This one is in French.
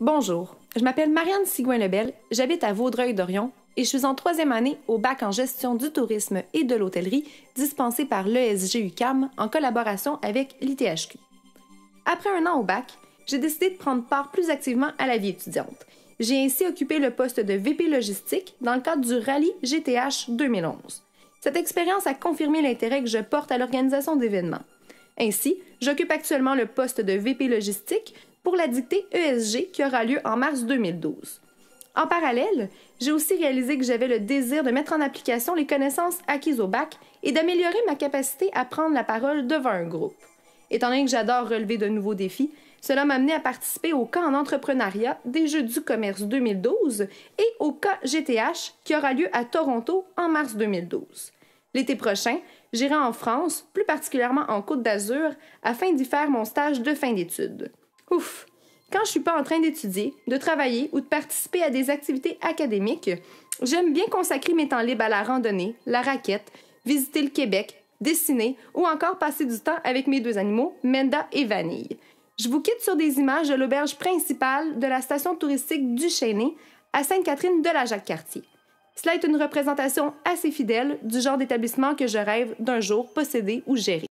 Bonjour, je m'appelle Marianne Sigouin-Lebel, j'habite à Vaudreuil-Dorion et je suis en troisième année au bac en gestion du tourisme et de l'hôtellerie dispensé par lesg UCAM en collaboration avec l'ITHQ. Après un an au bac, j'ai décidé de prendre part plus activement à la vie étudiante. J'ai ainsi occupé le poste de VP logistique dans le cadre du rallye GTH 2011. Cette expérience a confirmé l'intérêt que je porte à l'organisation d'événements. Ainsi, j'occupe actuellement le poste de VP logistique pour la dictée ESG qui aura lieu en mars 2012. En parallèle, j'ai aussi réalisé que j'avais le désir de mettre en application les connaissances acquises au bac et d'améliorer ma capacité à prendre la parole devant un groupe. Étant donné que j'adore relever de nouveaux défis, cela m'a amené à participer au camp en entrepreneuriat des Jeux du commerce 2012 et au cas GTH qui aura lieu à Toronto en mars 2012. L'été prochain, j'irai en France, plus particulièrement en Côte d'Azur, afin d'y faire mon stage de fin d'études. Ouf! Quand je ne suis pas en train d'étudier, de travailler ou de participer à des activités académiques, j'aime bien consacrer mes temps libres à la randonnée, la raquette, visiter le Québec, dessiner ou encore passer du temps avec mes deux animaux, Menda et Vanille. Je vous quitte sur des images de l'auberge principale de la station touristique du Chêné à Sainte-Catherine de la Jacques-Cartier. Cela est une représentation assez fidèle du genre d'établissement que je rêve d'un jour posséder ou gérer.